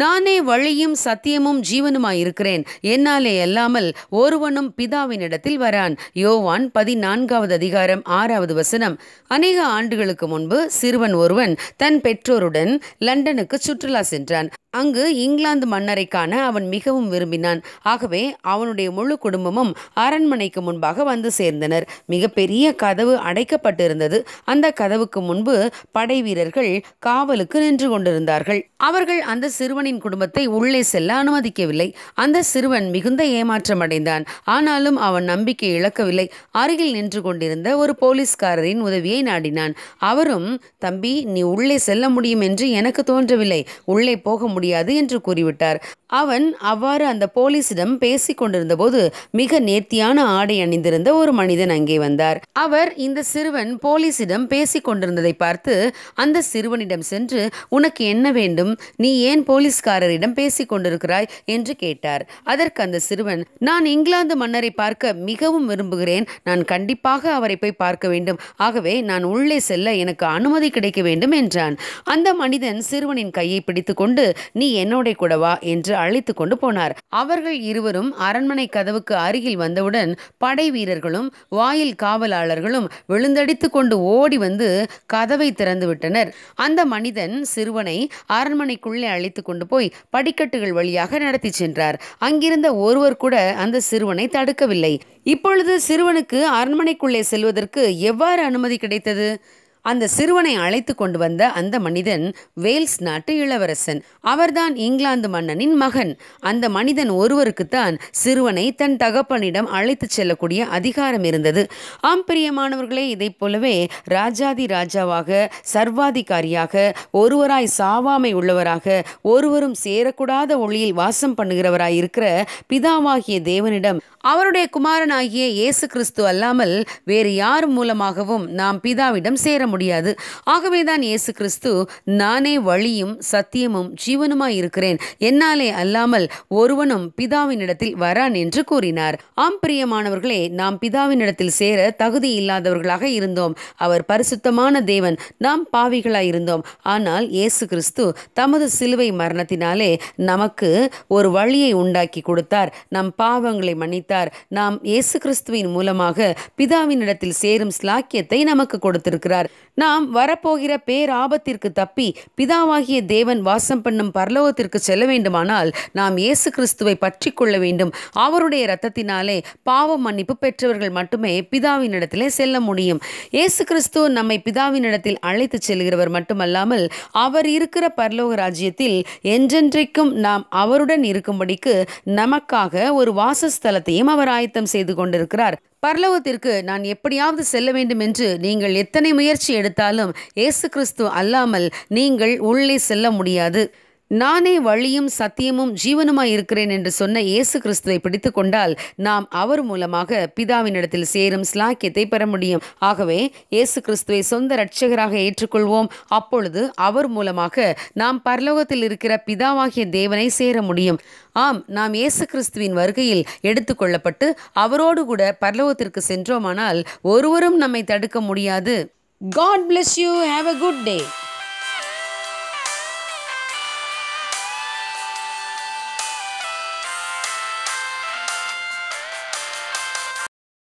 நானே வழியும் சத்தியமும் ஜீவனுமாயிருக்கிறேன் என்னாலே அல்லாமல் ஒருவனும் பிதாவினிடத்தில் வரான் யோவான் பதினான்காவது அதிகாரம் ஆறாவது வசனம் அநேக ஆண்டுகளுக்கு முன்பு சிறுவன் ஒருவன் தன் பெற்றோருடன் லண்டனுக்கு சுற்றுலா சென்றான் அங்கு இங்கிலாந்து மன்னரை காண அவன் மிகவும் விரும்பினான் ஆகவே அவனுடைய முழு குடும்பமும் அரண்மனைக்கு முன்பாக வந்து சேர்ந்தனர் மிகப்பெரிய கதவு அடைக்கப்பட்டிருந்தது அந்த கதவுக்கு முன்பு படை வீரர்கள் காவலுக்கு நின்று கொண்டிருந்தார்கள் அவர்கள் அந்த சிறுவனின் குடும்பத்தை உள்ளே செல்ல அனுமதிக்கவில்லை அந்த சிறுவன் மிகுந்த ஏமாற்றம் அடைந்தான் ஆனாலும் அவன் நம்பிக்கை இழக்கவில்லை அருகில் நின்று கொண்டிருந்த ஒரு போலீஸ்காரரின் உதவியை நாடினான் அவரும் தம்பி நீ உள்ளே செல்ல முடியும் என்று எனக்கு தோன்றவில்லை உள்ளே போக முடியாது என்று கூறிவிட்டார் அவன் அவ்வாறு அந்த போலீசிடம் பேசிக் கொண்டிருந்தபோது மிக நேர்த்தியான ஆடை அணிந்திருந்த ஒரு மனிதன் அங்கே வந்தார் அவர் இந்த சிறுவன் போலீசிடம் பேசிக் கொண்டிருந்ததை பார்த்து அந்த சிறுவனிடம் சென்று உனக்கு என்ன வேண்டும் நீ ஏன் போலீஸ்காரரிடம் பேசிக் கொண்டிருக்கிறாய் என்று கேட்டார் அதற்கு அந்த சிறுவன் நான் இங்கிலாந்து மன்னரை பார்க்க மிகவும் விரும்புகிறேன் நான் கண்டிப்பாக அவரை போய் பார்க்க வேண்டும் ஆகவே நான் உள்ளே செல்ல எனக்கு அனுமதி கிடைக்க வேண்டும் என்றான் அந்த மனிதன் சிறுவனின் கையை பிடித்துக்கொண்டு நீ என்னோட கூட வா என்று அழைத்து கொண்டு போனார் அவர்கள் இருவரும் அரண்மனை கதவுக்கு அருகில் வந்தவுடன் படை வீரர்களும் வாயில் காவலாளர்களும் விழுந்தடித்து கொண்டு ஓடி வந்து கதவை திறந்து விட்டனர் அந்த மனிதன் சிறுவனை அரண்மனைக்குள்ளே அழைத்து கொண்டு போய் படிக்கட்டுகள் வழியாக நடத்தி சென்றார் அங்கிருந்த ஒருவர் கூட அந்த சிறுவனை தடுக்கவில்லை இப்பொழுது சிறுவனுக்கு அரண்மனைக்குள்ளே செல்வதற்கு எவ்வாறு அனுமதி கிடைத்தது அந்த சிறுவனை அழைத்து கொண்டு வந்த அந்த மனிதன் வேல்ஸ் நாட்டு இளவரசன் அவர்தான் இங்கிலாந்து மன்னனின் மகன் அந்த மனிதன் ஒருவருக்குத்தான் சிறுவனை தன் தகப்பனிடம் அழைத்து செல்லக்கூடிய அதிகாரம் இருந்தது ஆம் பிரியமானவர்களே இதைப் போலவே ராஜாதி ராஜாவாக சர்வாதிகாரியாக ஒருவராய் சாவாமை உள்ளவராக ஒருவரும் சேரக்கூடாத ஒளியில் வாசம் பண்ணுகிறவராய் இருக்கிற பிதாவாகிய தேவனிடம் அவருடைய குமாரனாகிய இயேசு கிறிஸ்து அல்லாமல் வேறு யார் மூலமாகவும் நாம் பிதாவிடம் சேர முடியாது ஆகவே தான் இயேசு கிறிஸ்து நானே வழியும் சத்தியமும் ஜீவனுமாய் இருக்கிறேன் என்னாலே அல்லாமல் ஒருவனும் பிதாவினிடத்தில் வரான் என்று கூறினார் ஆம் பிரியமானவர்களே நாம் பிதாவினிடத்தில் சேர தகுதி இல்லாதவர்களாக இருந்தோம் அவர் பரிசுத்தமான தேவன் நாம் பாவிகளாய் இருந்தோம் ஆனால் இயேசு கிறிஸ்து தமது சிலுவை மரணத்தினாலே நமக்கு ஒரு வழியை உண்டாக்கி கொடுத்தார் நம் பாவங்களை மன்னித்தார் நாம் இயேசு கிறிஸ்துவின் மூலமாக பிதாவினிடத்தில் சேரும் ஸ்லாக்கியத்தை நமக்கு கொடுத்திருக்கிறார் நாம் வரப்போகிற பேராபத்திற்கு தப்பி பிதாவாகிய தேவன் வாசம் பண்ணும் பரலோகத்திற்கு செல்ல வேண்டுமானால் நாம் இயேசு கிறிஸ்துவை பற்றி கொள்ள வேண்டும் அவருடைய இரத்தத்தினாலே பாவ மன்னிப்பு பெற்றவர்கள் மட்டுமே பிதாவின் இடத்திலே செல்ல முடியும் இயேசு கிறிஸ்துவ நம்மை பிதாவின் இடத்தில் அழைத்து செல்கிறவர் மட்டுமல்லாமல் அவர் இருக்கிற பரலோக ராஜ்யத்தில் என்றென்றைக்கும் நாம் அவருடன் இருக்கும்படிக்கு நமக்காக ஒரு வாசஸ்தலத்தையும் அவர் ஆயத்தம் செய்து கொண்டிருக்கிறார் பரலோகத்திற்கு நான் எப்படியாவது செல்ல வேண்டும் என்று நீங்கள் எத்தனை முயற்சி எடுத்தாலும் இயேசு கிறிஸ்து அல்லாமல் நீங்கள் உள்ளே செல்ல முடியாது நானே வழியும் சத்தியமும் ஜீவனுமாய் இருக்கிறேன் என்று சொன்ன இயேசு கிறிஸ்துவை பிடித்து கொண்டால் நாம் அவர் மூலமாக பிதாவினிடத்தில் சேரும் ஸ்லாக்கியத்தை பெற முடியும் ஆகவே இயேசு கிறிஸ்துவை சொந்த இரட்சகராக ஏற்றுக்கொள்வோம் அப்பொழுது அவர் மூலமாக நாம் பரலோகத்தில் இருக்கிற பிதாவாகிய தேவனை சேர முடியும் ஆம் நாம் இயேசு கிறிஸ்துவின் வருகையில் எடுத்துக்கொள்ளப்பட்டு அவரோடு கூட பரலோகத்திற்கு சென்றோமானால் ஒருவரும் நம்மை தடுக்க முடியாது God bless you have a good day